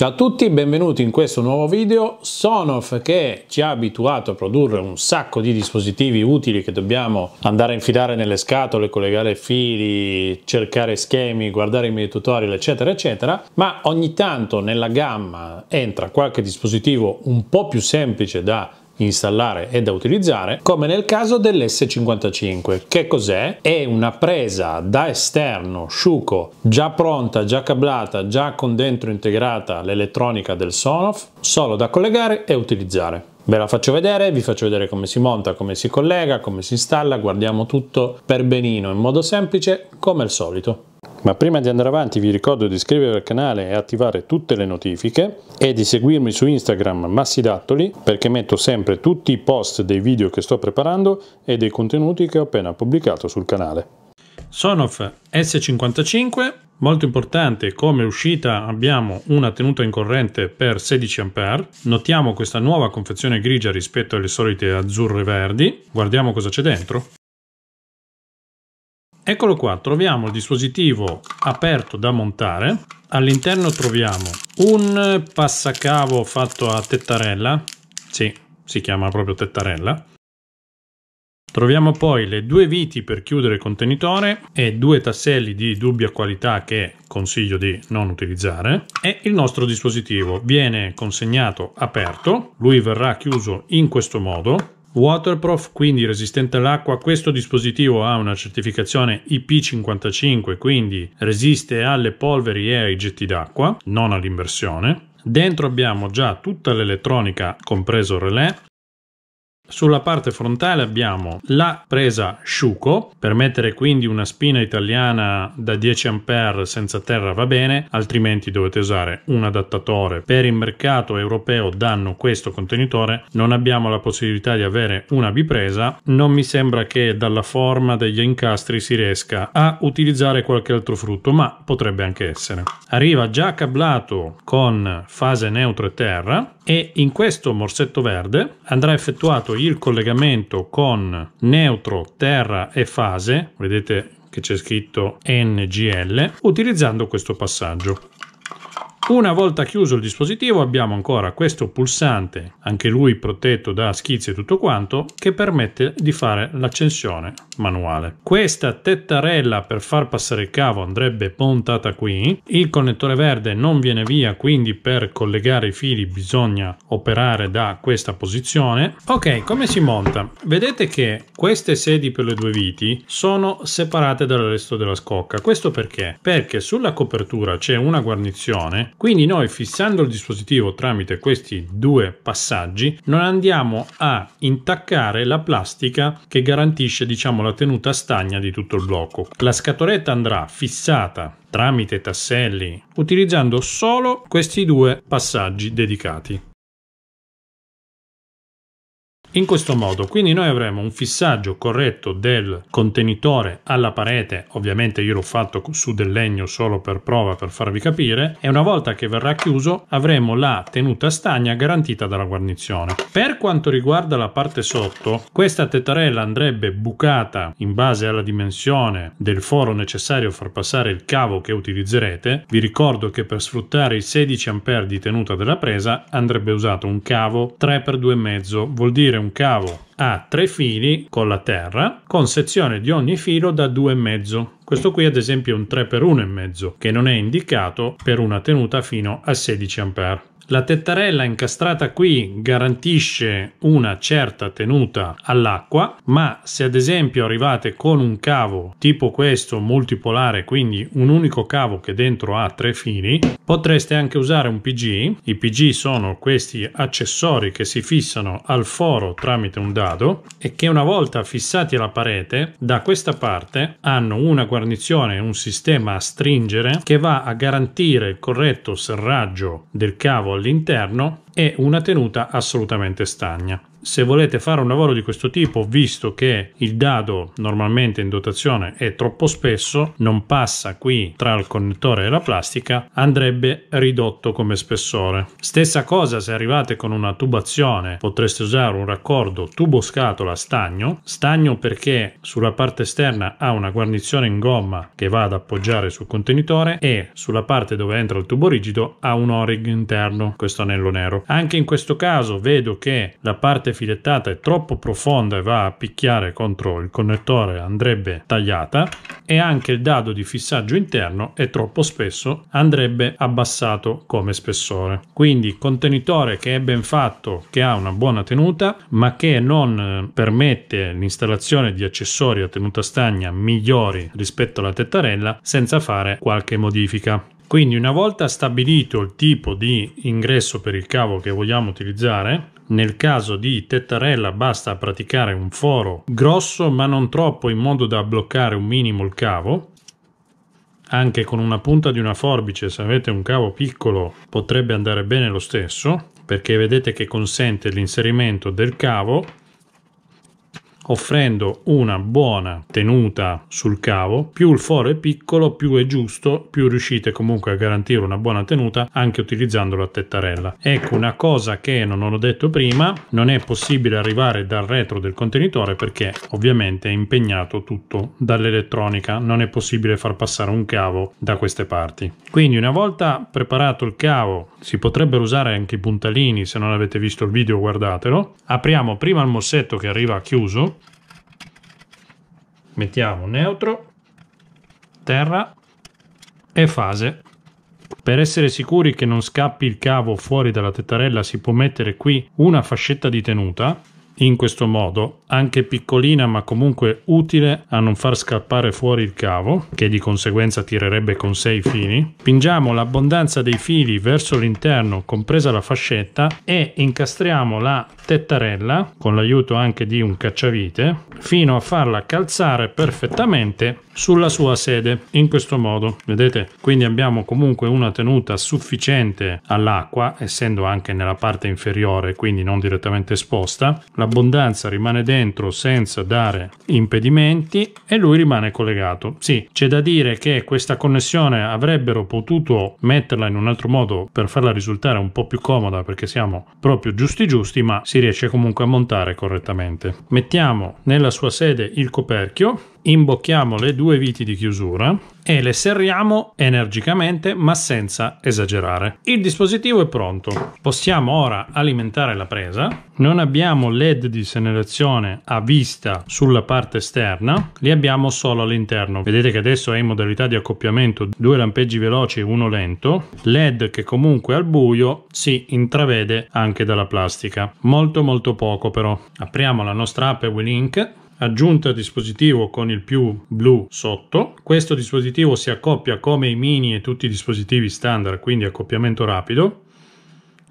Ciao a tutti, benvenuti in questo nuovo video. Sonoff che ci ha abituato a produrre un sacco di dispositivi utili che dobbiamo andare a infilare nelle scatole, collegare fili, cercare schemi, guardare i miei tutorial, eccetera, eccetera, ma ogni tanto nella gamma entra qualche dispositivo un po' più semplice da installare e da utilizzare, come nel caso dell'S55. Che cos'è? È una presa da esterno sciuco già pronta, già cablata, già con dentro integrata l'elettronica del Sonoff, solo da collegare e utilizzare. Ve la faccio vedere, vi faccio vedere come si monta, come si collega, come si installa, guardiamo tutto per benino in modo semplice come al solito. Ma prima di andare avanti vi ricordo di iscrivervi al canale e attivare tutte le notifiche e di seguirmi su Instagram Massidattoli perché metto sempre tutti i post dei video che sto preparando e dei contenuti che ho appena pubblicato sul canale. Sonoff S55, molto importante come uscita abbiamo una tenuta in corrente per 16 A, notiamo questa nuova confezione grigia rispetto alle solite azzurre verdi, guardiamo cosa c'è dentro. Eccolo qua, troviamo il dispositivo aperto da montare. All'interno troviamo un passacavo fatto a tettarella. Sì, si chiama proprio tettarella. Troviamo poi le due viti per chiudere il contenitore e due tasselli di dubbia qualità che consiglio di non utilizzare e il nostro dispositivo viene consegnato aperto, lui verrà chiuso in questo modo Waterproof, quindi resistente all'acqua, questo dispositivo ha una certificazione IP55, quindi resiste alle polveri e ai getti d'acqua, non all'immersione. Dentro abbiamo già tutta l'elettronica, compreso il relè, sulla parte frontale abbiamo la presa Sciuco per mettere quindi una spina italiana da 10 A senza terra va bene, altrimenti dovete usare un adattatore. Per il mercato europeo danno questo contenitore, non abbiamo la possibilità di avere una bipresa, non mi sembra che dalla forma degli incastri si riesca a utilizzare qualche altro frutto, ma potrebbe anche essere. Arriva già cablato con fase neutra e terra e in questo morsetto verde andrà effettuato il collegamento con neutro, terra e fase, vedete che c'è scritto NGL, utilizzando questo passaggio. Una volta chiuso il dispositivo abbiamo ancora questo pulsante, anche lui protetto da schizzi e tutto quanto, che permette di fare l'accensione manuale. Questa tettarella per far passare il cavo andrebbe montata qui, il connettore verde non viene via quindi per collegare i fili bisogna operare da questa posizione. Ok, come si monta? Vedete che queste sedi per le due viti sono separate dal resto della scocca. Questo perché? Perché sulla copertura c'è una guarnizione quindi noi fissando il dispositivo tramite questi due passaggi non andiamo a intaccare la plastica che garantisce diciamo la tenuta stagna di tutto il blocco. La scatoletta andrà fissata tramite tasselli utilizzando solo questi due passaggi dedicati. In questo modo quindi noi avremo un fissaggio corretto del contenitore alla parete, ovviamente io l'ho fatto su del legno solo per prova per farvi capire, e una volta che verrà chiuso avremo la tenuta stagna garantita dalla guarnizione. Per quanto riguarda la parte sotto, questa tetarella andrebbe bucata in base alla dimensione del foro necessario a far passare il cavo che utilizzerete. Vi ricordo che per sfruttare i 16 A di tenuta della presa andrebbe usato un cavo 3x2,5, vuol dire un cavo a tre fili con la terra, con sezione di ogni filo da 2,5. Questo qui ad esempio è un 3 per 1,5 che non è indicato per una tenuta fino a 16 A. La tettarella incastrata qui garantisce una certa tenuta all'acqua, ma se ad esempio arrivate con un cavo tipo questo multipolare, quindi un unico cavo che dentro ha tre fili, potreste anche usare un PG. I PG sono questi accessori che si fissano al foro tramite un dado e che una volta fissati alla parete, da questa parte hanno una guarnizione e un sistema a stringere che va a garantire il corretto serraggio del cavo all'interno e una tenuta assolutamente stagna se volete fare un lavoro di questo tipo, visto che il dado normalmente in dotazione è troppo spesso, non passa qui tra il connettore e la plastica, andrebbe ridotto come spessore. Stessa cosa se arrivate con una tubazione, potreste usare un raccordo tubo scatola stagno, stagno perché sulla parte esterna ha una guarnizione in gomma che va ad appoggiare sul contenitore e sulla parte dove entra il tubo rigido ha un orig interno, questo anello nero. Anche in questo caso vedo che la parte parte filettata è troppo profonda e va a picchiare contro il connettore andrebbe tagliata e anche il dado di fissaggio interno è troppo spesso andrebbe abbassato come spessore quindi contenitore che è ben fatto che ha una buona tenuta ma che non eh, permette l'installazione di accessori a tenuta stagna migliori rispetto alla tettarella senza fare qualche modifica quindi una volta stabilito il tipo di ingresso per il cavo che vogliamo utilizzare, nel caso di tettarella basta praticare un foro grosso ma non troppo in modo da bloccare un minimo il cavo. Anche con una punta di una forbice, se avete un cavo piccolo, potrebbe andare bene lo stesso, perché vedete che consente l'inserimento del cavo offrendo una buona tenuta sul cavo, più il foro è piccolo, più è giusto, più riuscite comunque a garantire una buona tenuta anche utilizzando la tettarella. Ecco una cosa che non ho detto prima, non è possibile arrivare dal retro del contenitore perché ovviamente è impegnato tutto dall'elettronica, non è possibile far passare un cavo da queste parti. Quindi una volta preparato il cavo, si potrebbero usare anche i puntalini, se non avete visto il video guardatelo. Apriamo prima il mossetto che arriva chiuso mettiamo neutro, terra e fase. Per essere sicuri che non scappi il cavo fuori dalla tettarella si può mettere qui una fascetta di tenuta, in questo modo anche piccolina ma comunque utile a non far scappare fuori il cavo, che di conseguenza tirerebbe con sé i fili. Pingiamo l'abbondanza dei fili verso l'interno, compresa la fascetta, e incastriamo la tettarella, con l'aiuto anche di un cacciavite, fino a farla calzare perfettamente sulla sua sede, in questo modo. Vedete? Quindi abbiamo comunque una tenuta sufficiente all'acqua, essendo anche nella parte inferiore, quindi non direttamente esposta. L'abbondanza rimane dentro dentro senza dare impedimenti e lui rimane collegato. Sì, c'è da dire che questa connessione avrebbero potuto metterla in un altro modo per farla risultare un po' più comoda perché siamo proprio giusti giusti, ma si riesce comunque a montare correttamente. Mettiamo nella sua sede il coperchio, imbocchiamo le due viti di chiusura e le serriamo energicamente ma senza esagerare. Il dispositivo è pronto, possiamo ora alimentare la presa, non abbiamo led di segnalazione a vista sulla parte esterna, li abbiamo solo all'interno. Vedete che adesso è in modalità di accoppiamento, due lampeggi veloci e uno lento, led che comunque al buio si intravede anche dalla plastica, molto molto poco però. Apriamo la nostra app e WeLink aggiunta dispositivo con il più blu sotto. Questo dispositivo si accoppia come i mini e tutti i dispositivi standard, quindi accoppiamento rapido.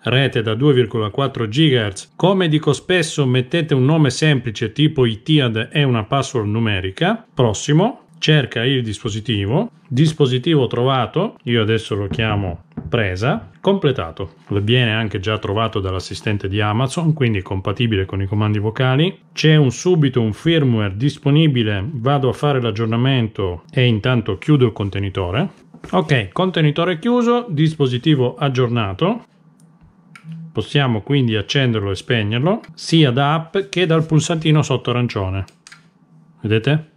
Rete da 2,4 GHz. Come dico spesso, mettete un nome semplice tipo ITIAD e una password numerica. Prossimo cerca il dispositivo, dispositivo trovato, io adesso lo chiamo presa, completato. Viene anche già trovato dall'assistente di Amazon, quindi compatibile con i comandi vocali. C'è un subito un firmware disponibile, vado a fare l'aggiornamento e intanto chiudo il contenitore. Ok, contenitore chiuso, dispositivo aggiornato. Possiamo quindi accenderlo e spegnerlo sia da app che dal pulsantino sotto arancione. Vedete?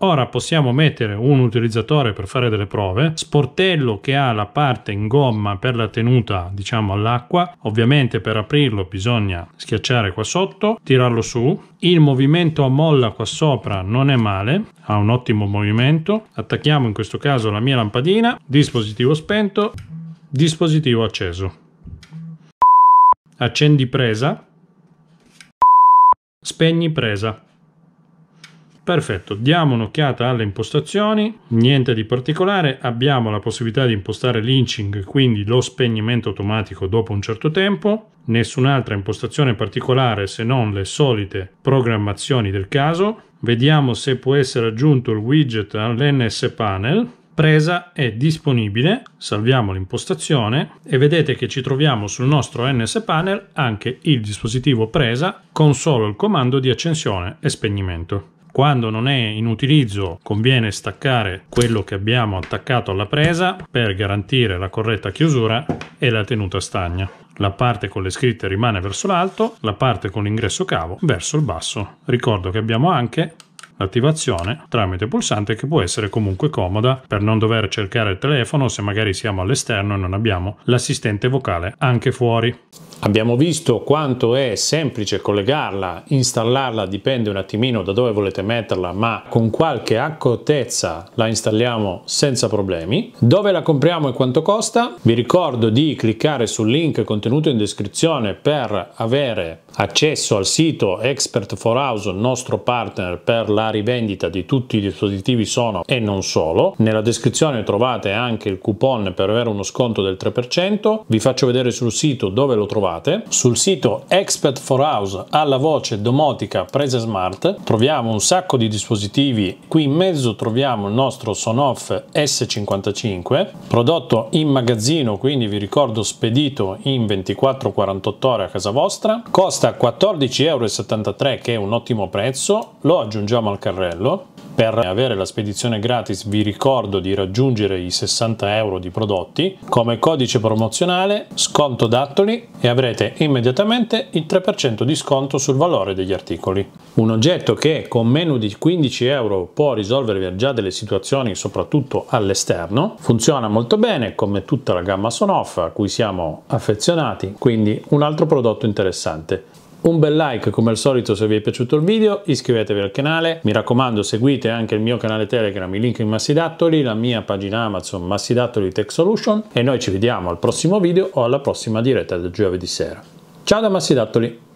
Ora possiamo mettere un utilizzatore per fare delle prove, sportello che ha la parte in gomma per la tenuta diciamo all'acqua, ovviamente per aprirlo bisogna schiacciare qua sotto, tirarlo su, il movimento a molla qua sopra non è male, ha un ottimo movimento, attacchiamo in questo caso la mia lampadina, dispositivo spento, dispositivo acceso, accendi presa, spegni presa. Perfetto, diamo un'occhiata alle impostazioni, niente di particolare, abbiamo la possibilità di impostare l'inching, quindi lo spegnimento automatico dopo un certo tempo, nessun'altra impostazione particolare se non le solite programmazioni del caso. Vediamo se può essere aggiunto il widget all'NS panel, presa è disponibile, salviamo l'impostazione e vedete che ci troviamo sul nostro NS Panel anche il dispositivo presa con solo il comando di accensione e spegnimento. Quando non è in utilizzo conviene staccare quello che abbiamo attaccato alla presa per garantire la corretta chiusura e la tenuta stagna. La parte con le scritte rimane verso l'alto, la parte con l'ingresso cavo verso il basso. Ricordo che abbiamo anche l'attivazione tramite pulsante che può essere comunque comoda per non dover cercare il telefono se magari siamo all'esterno e non abbiamo l'assistente vocale anche fuori. Abbiamo visto quanto è semplice collegarla, installarla, dipende un attimino da dove volete metterla, ma con qualche accortezza la installiamo senza problemi. Dove la compriamo e quanto costa? Vi ricordo di cliccare sul link contenuto in descrizione per avere accesso al sito Expert for House, nostro partner per la rivendita di tutti i dispositivi Sono e non solo. Nella descrizione trovate anche il coupon per avere uno sconto del 3%. Vi faccio vedere sul sito dove lo trovate. Sul sito Expert for House alla voce domotica prese smart troviamo un sacco di dispositivi. Qui in mezzo troviamo il nostro Sonoff S55 prodotto in magazzino quindi vi ricordo spedito in 24-48 ore a casa vostra. Costa 14,73 euro che è un ottimo prezzo. Lo aggiungiamo al carrello. Per avere la spedizione gratis vi ricordo di raggiungere i 60 euro di prodotti. Come codice promozionale sconto dattoli e avrete immediatamente il 3% di sconto sul valore degli articoli. Un oggetto che con meno di 15 euro può risolvervi già delle situazioni soprattutto all'esterno. Funziona molto bene come tutta la gamma Sonoff a cui siamo affezionati, quindi un altro prodotto interessante un bel like come al solito se vi è piaciuto il video, iscrivetevi al canale, mi raccomando seguite anche il mio canale Telegram, il link in Massidattoli, la mia pagina Amazon Massidattoli Tech Solution e noi ci vediamo al prossimo video o alla prossima diretta del giovedì sera. Ciao da Massidattoli!